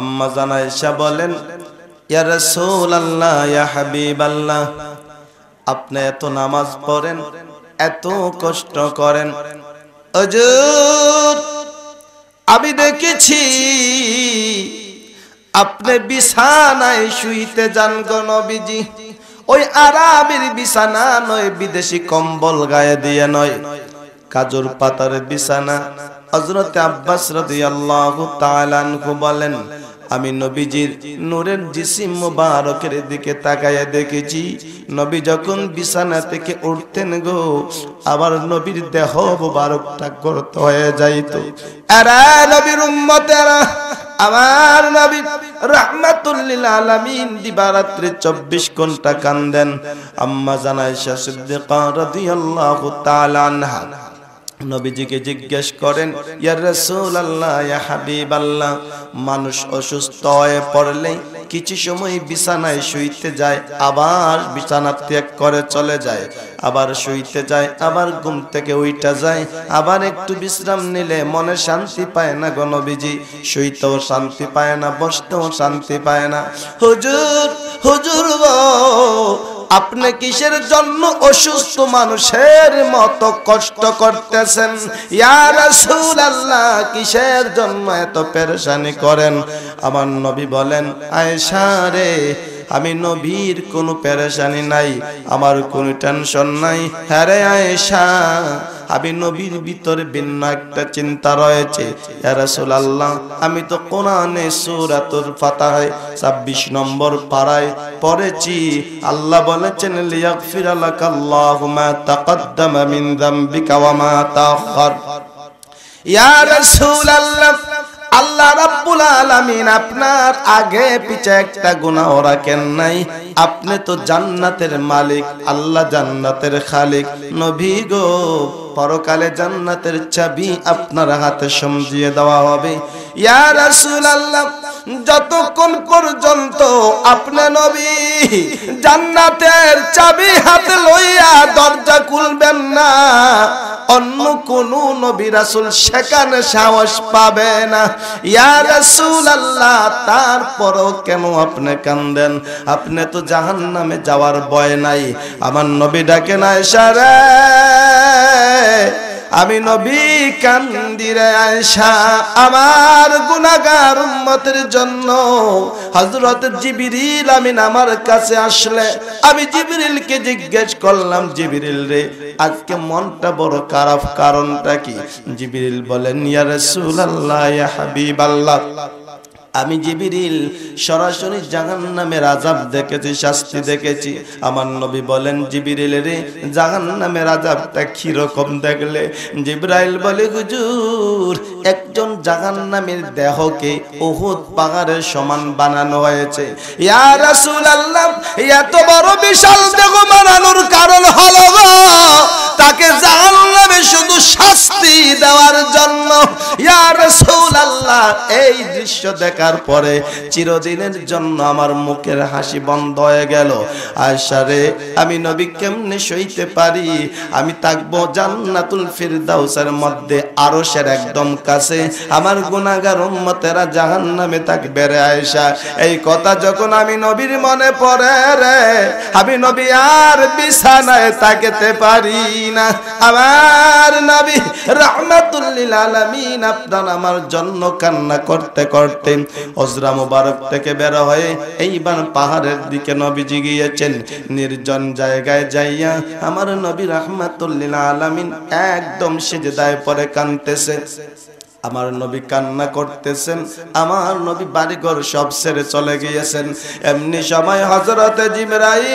আম্মা জানাইশা বলেন ইয়া রাসূলুল্লাহ ইয়া হাবিবাল্লাহ আপনি এত নামাজ পড়েন এত কষ্ট করেন হজুর আমি দেখেছি আপনি বিছানায় শুইতে যান নবীজি ওই আরামের বিছানা নয় বিদেশি কম্বল গায়ে দিয়ে নয় কাজুর পাতার বিছানা হজরত আব্বাস রাদিয়াল্লাহু তাআলা বলেন আমি নবীজির নূরের জিসিম মোবারকের দিকে তাকাইয়া দেখেছি নবী যখন বিছানা থেকে উঠতেন গো আবার নবীর দেহ মোবারকটা গর্ত হয়ে যাইত এরা নবীর উম্মতেরা আমার নবী রহমাতুল্লিল আলামিন দিবারাত্রি 24 ঘন্টা কান্দেন আম্মা জানাইশা সিদ্দিকা রাদিয়াল্লাহু তাআলা আনহা নবীজিকে জিজ্ঞেস করেন ইয়ার রসুল আল্লাহ ইয়া হাবিব আল্লাহ মানুষ অসুস্থ হয়ে পড়লে কিছু সময় বিছানায় শুইতে যায় আবার বিছানা ত্যাগ করে চলে যায় আবার শুইতে যায় আবার ঘুম থেকে উঠে যায় আবার একটু বিশ্রাম নিলে মনে শান্তি পায় না গো নবীজি শুইতেও শান্তি পায় না বসতেও শান্তি পায় না হুজুর হুজুর আপনি কিসের জন্য অসুস্থ মানুষের মত কষ্ট করতেছেন আল্লাহ কিসের জন্য এত পেরেশানি করেন আমার নবী বলেন আয়সা রে আমি নবীর কোনো প্যারেশানি নাই আমার কোনো টেনশন নাই হ্যারে আয়েশা আমি নবীর ভিতরে ভিন্ন একটা চিন্তা রয়েছে আমি তো কোরআনে সুরাতুর ফাতাহায় ২৬ নম্বর পাড়ায় পড়েছি আল্লাহ বলেছেন লিয়াগফির আল্লাহ মা তাকাদ্দামা মিন যামবিকা ওয়া মা তাআখার ইয়া রাসূল আলামিন আপনার আগে পিছে একটা গুনাহ রাখেন নাই আপনি তো জান্নাতের মালিক আল্লাহ জান্নাতের খালিক নবী গো পরকালে জান্নাতের চাবি আপনার হাতে সমজিয়ে দেওয়া হবে ইয়া যতক্ষণ পর্যন্ত আপনি নবী জান্নাতের চাবি হাতে লইয়া দরজা খুলবেন না অন্য কোন নবী রাসূল সেখানে সাহস পাবে না ইয়া আল্লাহ তারপরও কেন আপনি কান্দেন আপনি তো জাহান্নামে যাওয়ার ভয় নাই আমার নবী ডাকে না সারা আমি নবী কান্দিরে আয়সা আমার গুনাগার জন্য হজরত জিবিরিল আমিন আমার কাছে আসলে আমি জিবিরিলকে জিজ্ঞেস করলাম জিবিরিল রে আজকে মনটা বড় খারাপ কারণটা কি জিবিরিল বলেন ইয়া রাসূলুল্লাহ ইয়া আমি জিবিরিল সরাসরি জাহান নামের আজাব দেখেছি শাস্তি দেখেছি আমার নবী বলেন জিবিরিল রে জাহান নামের আজাবটা কীরকম দেখলে জিব্রাইল বলে হুজুর একজন জাহান নামের দেহকে ওহুদ পাহাড়ের সমান বানানো হয়েছে ইয়া রাসূলুল্লাহ এত বড় বিশাল দেহ বানানোর কারণ হলো তাকে জাহান্নামে শুধু শাস্তি দেওয়ার জন্য ইয়া রাসূলুল্লাহ এই দৃশ্য দেখার পরে চিরদিনের জন্য আমার মুখের হাসি বন্ধ হয়ে গেল আয়েশা রে আমি নবী কেমনে সইতে পারি আমি থাকবো জান্নাতুল ফিরদাউসের মধ্যে আরশের একদম কাছে আমার গুনাহগার উম্মতেরা জাহান্নামে থাকবে রে আয়েশা এই কথা যখন আমি নবীর মনে পড়ে রে আমি নবী আর বিছানায় থাকতে পারি মদিনা আমার নবী লিল আলামিন আমার জন্য কান্না করতে করতে ওজরা মুবারক থেকে বের হয়ে এইবার পাহাড়ের দিকে নবীজি গিয়েছেন নির্জন জায়গায় যাইয়া আমার নবী লিল আলামিন একদম সেজদায় পরে কানতেছে আমার নবী কান্না করতেছেন আমার নবী বাড়িঘর সব ছেড়ে চলে গিয়েছেন এমনি সময় হজরতে জিমরাই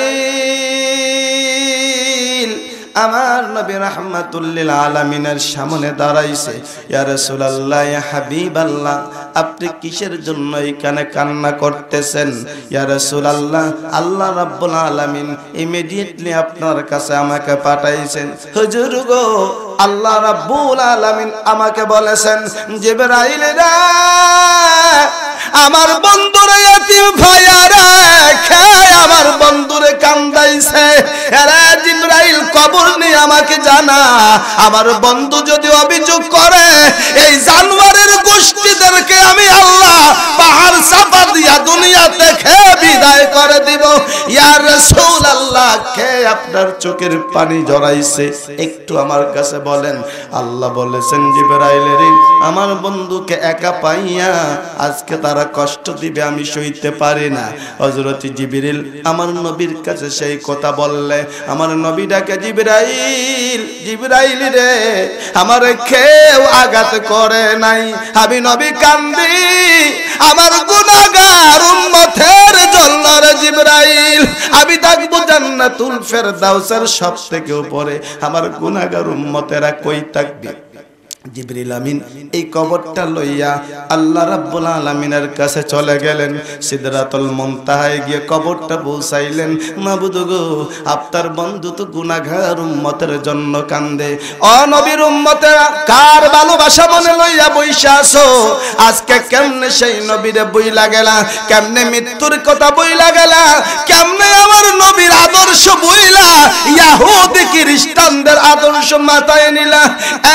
আমার নবী রহমাতুল্লিল আলমিনের সামনে দাঁড়াইছে ইয়ারসুল্লাহ হাবিব আল্লাহ আপনি কিসের জন্য এখানে কান্না করতেছেন ইয়ারসুল আল্লাহ আল্লাহ রাব্বুল আলমিন ইমিডিয়েটলি আপনার কাছে আমাকে পাঠাইছেন হুজুর গো আল্লাহ রাব্বুল আলামিন আমাকে বলেছেন জিবরাইল রে আমার বন্ধুরে ইয়াতিম ভাইয়ারে খায় আমার বন্ধুরে কান্দাইছে আরে জিবরাইল কবর নিয়ে আমাকে জানা আমার বন্ধু যদি অভিযোগ করে এই জানোয়ারের গোষ্ঠীদেরকে আমি আল্লাহ পাহাড় চাপা দিয়া দুনিয়াতে খেয়ে বিদায় করে দিব রাসূল আল্লাহ কে আপনার চোখের পানি জড়াইছে একটু আমার কাছে বল বলেন আল্লাহ বলেছেন জিবরাইলের আমার বন্ধুকে একা পাইয়া আজকে তারা কষ্ট দিবে আমি সইতে পারি না হজরত জিবিরিল আমার নবীর কাছে সেই কথা বললে আমার নবী ডাকে জিবরাইল জিবরাইল রে আমার কেউ আঘাত করে নাই আমি নবী কান্দি আমার গুনাগার উম্মতের জন্য জিবরাইল আমি থাকবো জান্নাতুল ফেরদাউসের সব থেকে উপরে আমার গুনাগার উম্মতেরা কই থাকবে জিবরিল আমিন এই কবরটা লইয়া আল্লাহ রাব্বুল আলামিনের কাছে চলে গেলেন সিদরাতুল মুনতাহায় গিয়ে কবরটা মাবুদ গো আপনার বন্ধু তো গুনাহগার উম্মতের জন্য কান্দে ও নবীর কার ভালোবাসা মনে লইয়া বইসা আছো আজকে কেমনে সেই নবীরে বই লাগেলা কেমনে মৃত্যুর কথা বই লাগেলা কেমনে আমার নবীর আদর্শ বইলা ইয়াহুদি খ্রিস্টানদের আদর্শ মাথায় নিলা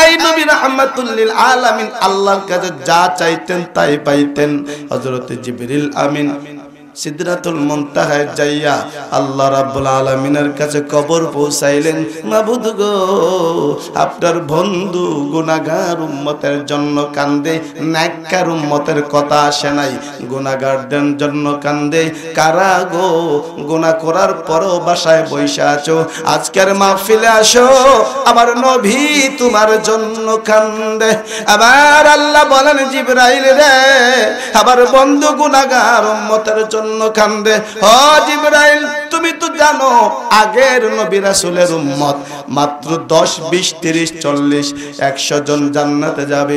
এই নবীর রহমাতুল্লিল আলামিন আল্লাহর কাছে যা চাইতেন তাই পাইতেন হজরত জিবরিল আমিন সিদ্ধাতুল মন্তাহায় যাইয়া আল্লাহ রাব্বুল আলমিনের কাছে কবর পৌঁছাইলেন মাবুদ গো আপনার বন্ধু গুণাগার উম্মতের জন্য কান্দে ন্যাক্কার উম্মতের কথা আসে নাই গুণাগারদের জন্য কান্দে কারা গো গুনা করার পরও বাসায় বৈশা আছো আজকের মাহফিলে আসো আমার নভী তোমার জন্য কান্দে আবার আল্লাহ বলেন জিব্রাইল রে আবার বন্ধু গুণাগার উম্মতের জন্য জন্য কান্দে হজ তুমি তো জানো আগের নবী রাসূলের উম্মত মাত্র দশ বিশ তিরিশ চল্লিশ একশো জন জান্নাতে যাবে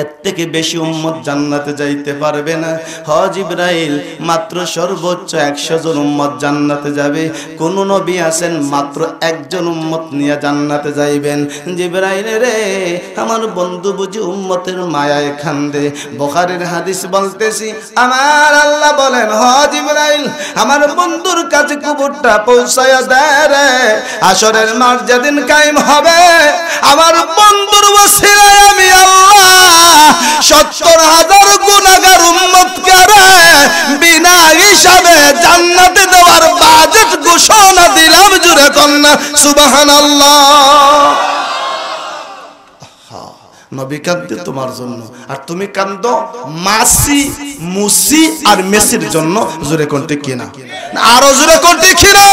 এর থেকে বেশি উম্মত জান্নাতে যাইতে পারবে না হজ ইব্রাহিল মাত্র সর্বোচ্চ একশো জন উম্মত জান্নাতে যাবে কোন নবী আছেন মাত্র একজন উম্মত নিয়ে জান্নাতে যাইবেন জিব্রাইল রে আমার বন্ধু বুঝি উম্মতের মায়ায় খান্দে বখারের হাদিস বলতেছি আমার আল্লাহ বলেন হজ ইব্রাহিল আমার বন্ধুর কাছে কুকুরটা পৌঁছায় দেয় রে আসরের মার যেদিন কায়েম হবে আমার বন্ধুর বসিলায় আমি আল্লাহ সত্তর হাজার গুণাগার করে বিনা হিসাবে জান্নাতে দেওয়ার বাজেট ঘোষণা দিলাম জুড়ে কন্যা সুবাহান নবী কান্দে তোমার জন্য আর তুমি কান্দ মাসি মুসি আর মেসির জন্য জোরে কোনটি কিনা আরো কোনটি কিনা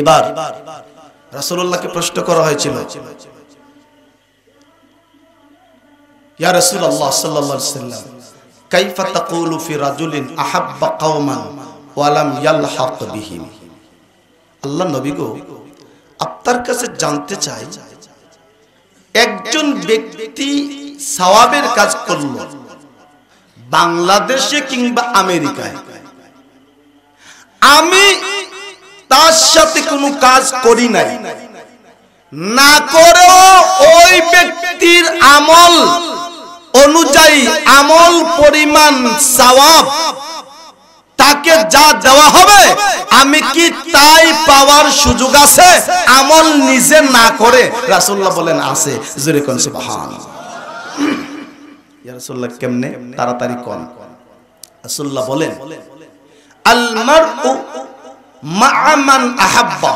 এবার প্রশ্ন করা হয়েছিল ইয়া রাসূলুল্লাহ সাল্লাল্লাহু আলাইহি কাইফা তাকুলু ফি রাজুলিন আহাব্বা কওমান ওয়া লাম ইয়ালহাক বিহিম আল্লাহ নবী গো আপনার কাছে জানতে চাই একজন ব্যক্তি সওয়াবের কাজ করল বাংলাদেশে কিংবা আমেরিকায় আমি তার সাথে কোনো কাজ করি নাই না করেও ওই ব্যক্তির আমল পরিমাণ সওয়াব তাকে যা দেওয়া হবে আমি কি তাই পাওয়ার সুযোগ আছে আমল নিজে না করে রাসূলুল্লাহ বলেন আছে জোরে কোন সুবহানাল্লাহ ইয়া রাসূলুল্লাহ কেমনে তাড়াতাড়ি কোন রাসূলুল্লাহ বলেন আল মারউ মাআ মান আহাব্বা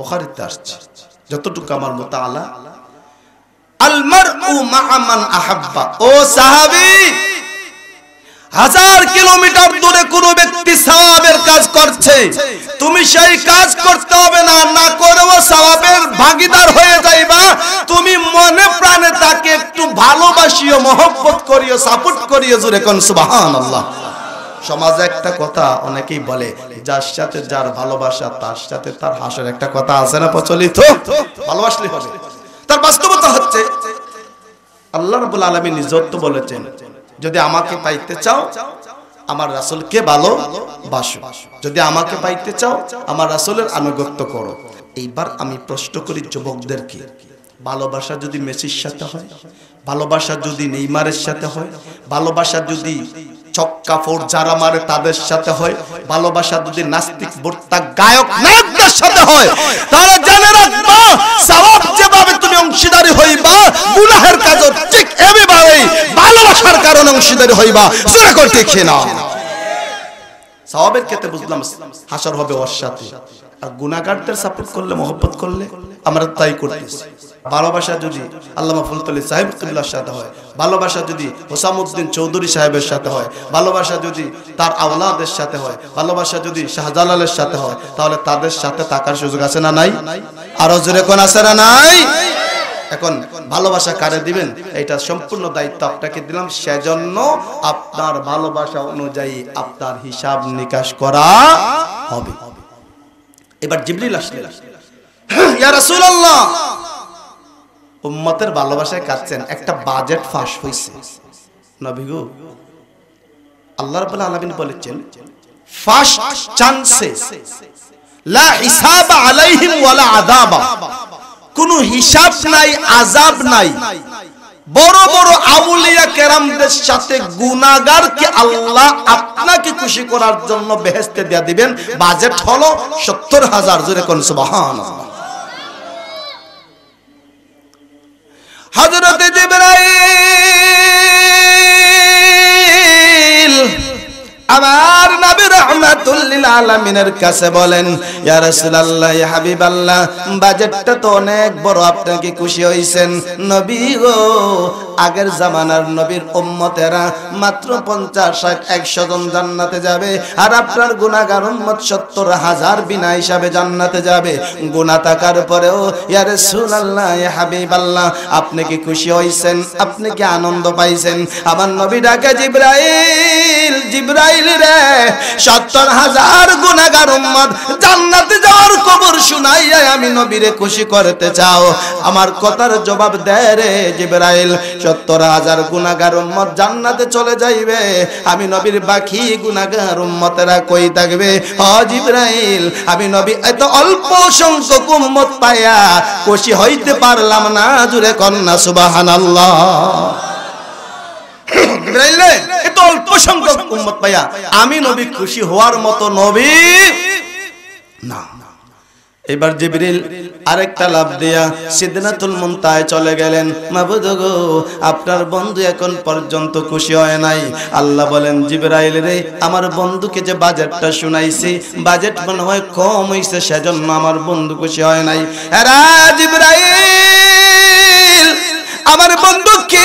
বুখারীতে আসছে যতটুকু আমার মোতালা আল মারউ মাআ মান আহাব্বা ও সাহাবী হাজার কিলোমিটার দূরে কোনো ব্যক্তি সাওয়াবের কাজ করছে তুমি সেই কাজ করতে হবে না না করেও সাওয়াবের ভাগিদার হয়ে যাইবা তুমি মনে প্রাণে তাকে একটু ভালোবাসিও মহব্বত করিও সাপোর্ট করিও জুড়ে কোন সুবহানাল্লাহ সমাজে একটা কথা অনেকেই বলে যার সাথে যার ভালোবাসা তার সাথে তার হাসের একটা কথা আছে না প্রচলিত ভালোবাসলে হবে তার বাস্তবতা হচ্ছে আল্লাহ রাব্বুল আলমী নিজত্ব বলেছেন যদি আমাকে পাইতে চাও আমার রাসুলকে ভালো বাসো যদি আমাকে পাইতে চাও আমার রাসুলের আনুগত্য করো এইবার আমি প্রশ্ন করি যুবকদেরকে ভালোবাসা যদি মেসির সাথে হয় ভালোবাসা যদি নেইমারের সাথে হয় ভালোবাসা যদি চক্কাফোর যারা মারে তাদের সাথে হয় ভালোবাসা যদি নাস্তিক গায়ক নায়কদের সাথে হয় তাহলে জানে রাখবা যেভাবে তুমি অংশীদারি হইবা গুনাহের কাজ ঠিক এভাবেই ভালোবাসার কারণে অংশীদারি হইবা সুরা করতে ক্ষেত্রে বুঝলাম হাসর হবে আর গুনাহগারদের সাপোর্ট করলে মহব্বত করলে আমরা তাই করতেছি ভালোবাসা যদি আল্লামা ফুলতলি সাহেব কিল্লার সাথে হয় ভালোবাসা যদি হোসামুদ্দিন চৌধুরী সাহেবের সাথে হয় ভালোবাসা যদি তার আওলাদের সাথে হয় ভালোবাসা যদি শাহজালালের সাথে হয় তাহলে তাদের সাথে থাকার সুযোগ আছে না নাই আরো জোরে কোন আছে না নাই এখন ভালোবাসা কারে দিবেন এটা সম্পূর্ণ দায়িত্ব আপনাকে দিলাম সেজন্য আপনার ভালোবাসা অনুযায়ী আপনার হিসাব নিকাশ করা হবে এবার জিবলিল আসলে হ্যাঁ, ইয়া রাসূলুল্লাহ উম্মতের ভালোবাসায় কাটছেন একটা বাজেট ফাঁস হয়েছে নভিগু আল্লাহ রাব্বুল আলামিন বলেছেন ফার্স্ট চান্সে লা হিসাব আলাইহিম ওয়ালা আযাব কোন হিসাব নাই আযাব নাই বড় বড় আউলিয়া কেরামদের সাথে গুনাহগারকে আল্লাহ আপনাকে খুশি করার জন্য বেহেশতে দেয়া দিবেন বাজেট হলো সত্তর হাজার জোরে কোন সুবহানাল্লাহ হজরত লিল আলামিনের কাছে বলেন ইয়া রাসূলুল্লাহ বাজেটটা তো অনেক বড় আপনাকে খুশি হইছেন নবী গো আগের জামানার নবীর উম্মতেরা মাত্র পঞ্চাশ ষাট একশো জন জান্নাতে যাবে আর আপনার গুণাগার উম্মত সত্তর হাজার বিনা হিসাবে জান্নাতে যাবে গুণা থাকার পরেও ইয়ারে হাবিব আল্লাহ আপনি কি খুশি হয়েছেন আপনি কি আনন্দ পাইছেন আমার নবী ডাকে জিব্রাইল জিব্রাইল রে সত্তর হাজার গুনাহগার উম্মত জান্নাতে যাওয়ার খবর শুনাইয়া আমি নবীরে খুশি করতে চাও আমার কথার জবাব দেয় রে জিবরাইল সত্তর হাজার গুনাহগার উম্মত জান্নাতে চলে যাইবে আমি নবীর বাকি গুনাহগার উম্মতেরা কই থাকবে হ জিবরাইল আমি নবী এত অল্প সংখ্যক উম্মত পাইয়া খুশি হইতে পারলাম না জুরে কন্যা সুবহানাল্লাহ আমি নবী খুশি হওয়ার মতো নবী না এবার জিবরিল আরেকটা লাভ সিদ্ধনাথুল মুনতায় চলে গেলেন গো আপনার বন্ধু এখন পর্যন্ত খুশি হয় নাই আল্লাহ বলেন জিবরাইল রে আমার বন্ধুকে যে বাজেটটা শুনাইছি বাজেট মনে হয় কম হইছে সেজন্য আমার বন্ধু খুশি হয় নাই হ্যাঁ জিবরাইল আমার বন্ধু কি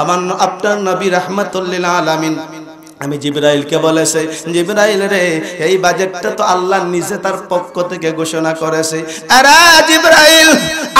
আমার আপনার নবী রহমতুল্লিল আলমিন আমি জিব্রাইলকে বলেছে জিব্রাইল রে এই বাজেটটা তো আল্লাহ নিজে তার পক্ষ থেকে ঘোষণা করেছে আরে জিব্রাইল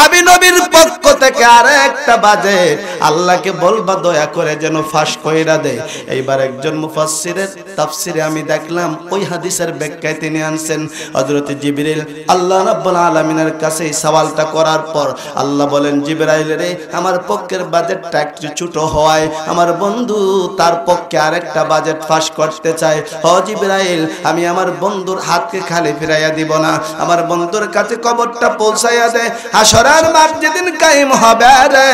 আমি নবীর পক্ষ থেকে আর একটা বাজেট আল্লাহকে বলবা দয়া করে যেন ফাঁস কইরা দে এইবার একজন মুফাসসিরের তাফসিরে আমি দেখলাম ওই হাদিসের ব্যাখ্যায় তিনি আনছেন হযরত জিব্রাইল আল্লাহ রাব্বুল আলামিনের কাছে সওয়ালটা করার পর আল্লাহ বলেন জিব্রাইল রে আমার পক্ষের বাজেটটা একটু ছোট হয় আমার বন্ধু তার পক্ষে আরেকটা বাজেট বাজেট ফাঁস করতে চায় হজ ইব্রাহিল আমি আমার বন্ধুর হাতকে খালি ফিরাইয়া দিব না আমার বন্ধুর কাছে কবরটা পৌঁছাইয়া দেয় হাসরার মাঠ যেদিন কায়েম হবে রে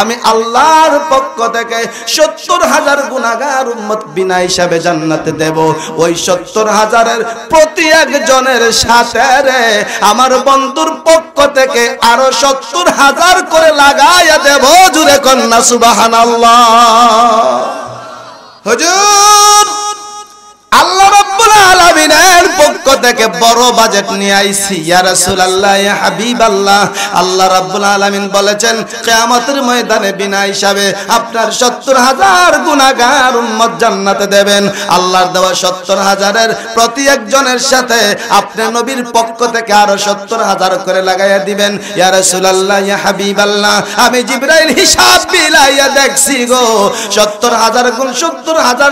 আমি আল্লাহর পক্ষ থেকে সত্তর হাজার গুণাগার উম্মত বিনা হিসাবে জান্নাতে দেব ওই সত্তর হাজারের প্রতি একজনের সাথে রে আমার বন্ধুর পক্ষ থেকে আরো সত্তর হাজার করে লাগাইয়া দেব জুড়ে কন্যা সুবাহান আল্লাহ হুজুর আল্লাহ রাব্বুল আলামিনের পক্ষ থেকে বড় বাজেট নিয়ে আইছি ইয়া রাসূলুল্লাহ ইয়া হাবিবাল্লাহ আল্লাহ রাব্বুল আলামিন বলেছেন কিয়ামতের ময়দানে বিনা হিসাবে আপনার 70 হাজার গুনাহগার উম্মত জান্নাতে দেবেন আল্লাহর দেওয়া 70 হাজারের প্রতি একজনের সাথে আপনি নবীর পক্ষ থেকে আরো সত্তর হাজার করে লাগাইয়া দিবেন ইয়া আল্লাহ হাবিব আল্লাহ আমি জিবরাইল হিসাব মিলাইয়া দেখছি গো সত্তর হাজার গুণ সত্তর হাজার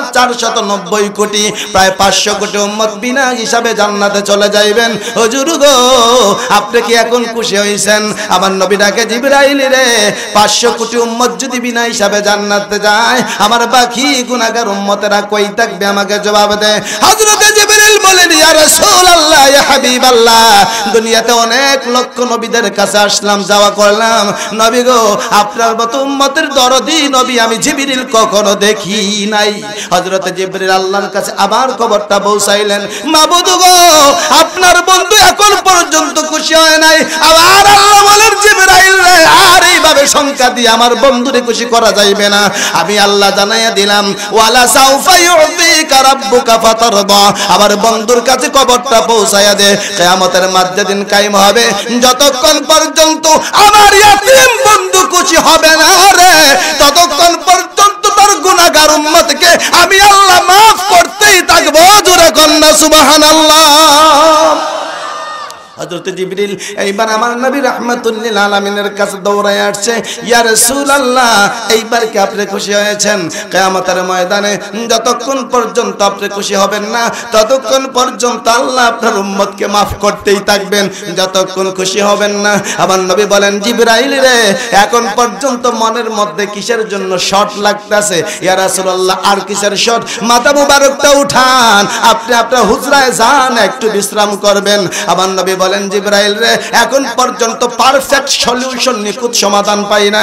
নব্বই কোটি প্রায় পাঁচশো কোটি উম্মত বিনা হিসাবে হিসাবে জান্নাতে চলে যাইবেন হজুর গো আপনি কি এখন খুশি হইছেন আমার নবীটাকে জিবরাইল রে পাঁচশো কোটি উম্মত যদি বিনা হিসাবে জান্নাতে যায় আমার বাকি গুণাগার উম্মতেরা কই থাকবে আমাকে জবাব দেয় হজরতে দুনিয়াতে অনেক লক্ষ নবীদের কাছে আসলাম যাওয়া করলাম নবী গো আপনার দরদি নবী আমি কখনো দেখি নাই জিবরিল আল্লাহর কাছে আবার খবরটা গো আপনার বন্ধু এখন পর্যন্ত খুশি হয় নাই আবার আল্লাহ বলেন জিবরাইল আর এইভাবে শঙ্কা দিয়ে আমার বন্ধুরে খুশি করা যাইবে না আমি আল্লাহ জানাইয়া দিলাম ওয়ালা সাউফা ইউতিকা রাব্বুকা ফাতারদা আবার বন্ধু বন্ধুর কাছে কবরটা পৌঁছায়া দে কেয়ামতের মাঝে দিন কায়েম হবে যতক্ষণ পর্যন্ত আমার ইয়াতিম বন্ধু খুশি হবে না রে ততক্ষণ পর্যন্ত তার গুনাহগার উম্মতকে আমি আল্লাহ মাফ করতেই থাকবো জোরে কন্যা সুবহানাল্লাহ হজরত জিবরিল এইবার আমার নবী রহমতুল্লিল আলমিনের কাছে দৌড়ায় আসছে ইয়ার এইবার কি আপনি খুশি হয়েছেন ময়দানে যতক্ষণ পর্যন্ত আপনি খুশি হবেন না ততক্ষণ পর্যন্ত আল্লাহ আপনার উম্মতকে করতেই থাকবেন যতক্ষণ খুশি হবেন না আমার নবী বলেন জিবরাইল রে এখন পর্যন্ত মনের মধ্যে কিসের জন্য শট লাগতাছে ইয়া রাসূলুল্লাহ আর কিসের শট মাথা মুবারকটা উঠান আপনি আপনার হুজরায় যান একটু বিশ্রাম করবেন আমার নবী বলেন বলেন জিব্রাইল রে এখন পর্যন্ত পারফেক্ট সলিউশন নিখুঁত সমাধান পাই না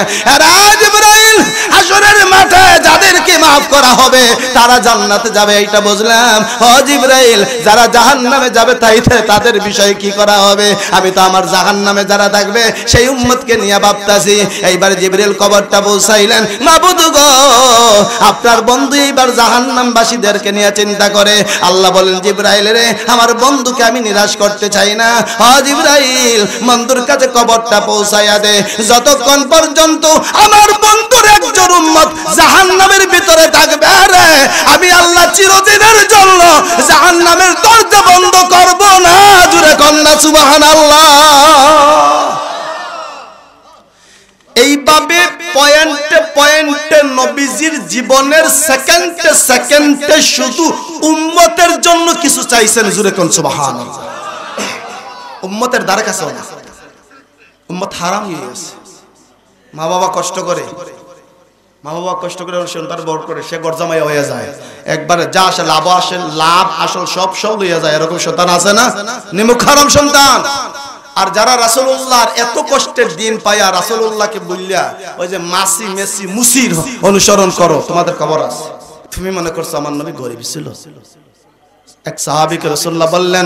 জিব্রাইল হাসরের মাঠে যাদেরকে মাফ করা হবে তারা জান্নাতে যাবে এটা বুঝলাম হ জিব্রাইল যারা জাহান্নামে যাবে তাইতে তাদের বিষয়ে কি করা হবে আমি তো আমার জাহান্নামে যারা থাকবে সেই উম্মতকে নিয়ে ভাবতাছি এইবার জিব্রাইল কবরটা পৌঁছাইলেন মাবুদ গো আপনার বন্ধু এইবার জাহান্নামবাসীদেরকে নিয়ে চিন্তা করে আল্লাহ বলেন জিব্রাইল রে আমার বন্ধুকে আমি নিরাশ করতে চাই না হজ মন্দুর কাছে কবরটা পৌঁছাইয়া দে যতক্ষণ পর্যন্ত আমার বন্ধুর একজন উম্মত নামের ভিতরে থাকবে আরে আমি আল্লাহ চিরদিনের জন্য জাহান নামের দরজা বন্ধ করব না জুড়ে কন্যা সুবহানাল্লাহ এইভাবে পয়েন্টে পয়েন্টে নবীজির জীবনের সেকেন্ডে সেকেন্ডে শুধু উম্মতের জন্য কিছু চাইছেন জুরে কোন সুবহানাল্লাহ উম্মতের দ্বারে কাছে না উম্মত হারাম হয়ে গেছে মা বাবা কষ্ট করে মা বাবা কষ্ট করে সন্তান বড় করে সে গরজামাই হয়ে যায় একবারে যা আসে লাভ আসে লাভ আসল সব সব হয়ে যায় এরকম সন্তান আছে না নিমুখ হারাম সন্তান আর যারা রাসুল্লাহর এত কষ্টের দিন পাইয়া রাসুল্লাহকে বললিয়া ওই যে মাসি মেসি মুসির অনুসরণ করো তোমাদের খবর আছে তুমি মনে করছো আমার নবী গরিব ছিল এক সাহাবিকে রসুল্লাহ বললেন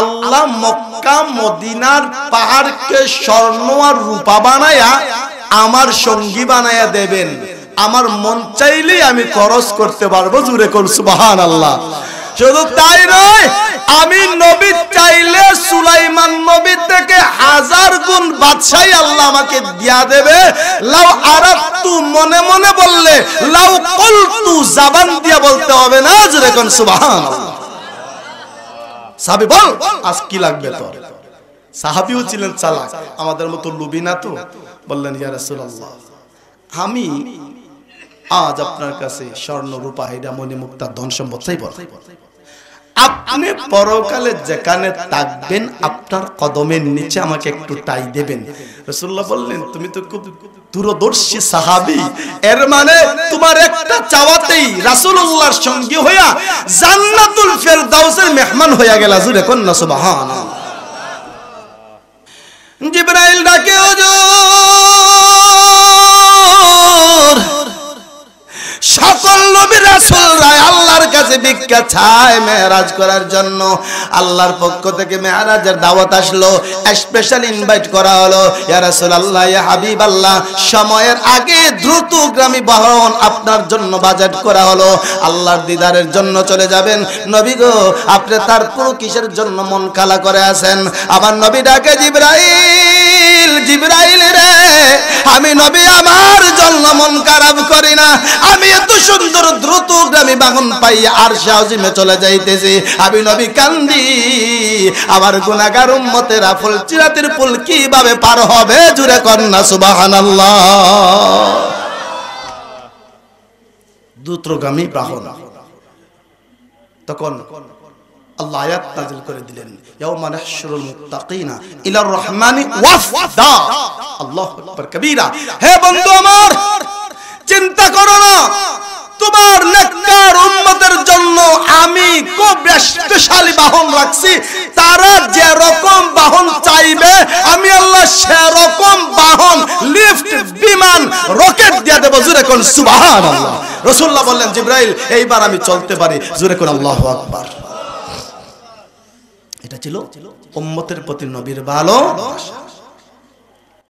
আল্লাহ মক্কা মদিনার পাহাড়কে স্বর্ণ আর রূপা বানায়া আমার সঙ্গী বানায়া দেবেন আমার মন চাইলেই আমি খরচ করতে পারবো জুড়ে কল সুবাহান আল্লাহ শুধু তাই নয় আমি নবী চাইলে সুলাইমান নবী থেকে হাজার গুণ বাদশাই আল্লাহ আমাকে দিয়া দেবে লাউ আরাতু মনে মনে বললে লাউ কল তু জাবান দিয়া বলতে হবে না জুরে কল সুবাহান আল্লাহ সাহাবি বল আজ কি লাগবে তোর সাহাবিও ছিলেন চালাক আমাদের মতো লুবি না তো বললেন ইয়া রাসূলুল্লাহ আমি আজ আপনার কাছে স্বর্ণ রূপা হীরা মণি মুক্তা ধন সম্পদ চাইব আপনি পরকালে যেখানে থাকবেন আপনার কদমের নিচে আমাকে একটু টাই দেবেন রসুল্লাহ বললেন তুমি তো খুব দূরদর্শী সাহাবি মানে এর মানে তোমার একটা চাওয়াতেই রাসুল্লাহর সঙ্গী হইয়া জান্নাতুল ফেরদাউসের মেহমান হইয়া গেল হুজুর এখন না সুবহানাল্লাহ জিবরাইল ডাকে সকল নবী রাসুল রায় আল্লাহর কাছে ভিক্ষা চায় মেহরাজ করার জন্য আল্লাহর পক্ষ থেকে মেহরাজের দাওয়াত আসলো স্পেশাল ইনভাইট করা হলো ইয়া রাসূলুল্লাহ ইয়া হাবিবাল্লাহ সময়ের আগে দ্রুত গ্রামী বহন আপনার জন্য বাজেট করা হলো আল্লাহর দিদারের জন্য চলে যাবেন নবী গো আপনি তার কোনো কিসের জন্য মন কালা করে আছেন আমার নবী ডাকে জিব্রাইল জিব্রাইল রে আমি নবী আমার জন্য মন খারাপ করি না আমি এত সুন্দর দ্রুত গ্রামী বাহন পাইয়া আর শাহজিমে চলে যাইতেছি আমি নবী কান্দি আমার গুনাগার উম্মতেরা ফুল চিরাতির ফুল কিভাবে পার হবে জুড়ে কন্যা সুবাহান দ্রুতগামী বাহন তখন আল্লাহ আয়াত নাজিল করে দিলেন ইয়াউমা নাহশুরুল মুত্তাকিনা ইলা ওয়াফদা আল্লাহু আকবার হে বন্ধু আমার চিন্তা করো না তোমার নেককার উম্মতের জন্য আমি খুব স্পেশালি বাহন রাখছি তারা যে রকম বাহন চাইবে আমি আল্লাহ সেরকম বাহন লিফট বিমান রকেট দিয়ে দেব জুরে কোন সুবহানাল্লাহ রাসূলুল্লাহ বললেন জিব্রাইল এইবার আমি চলতে পারি জুরে কোন আল্লাহু আকবার এটা ছিল উম্মতের প্রতি নবীর ভালো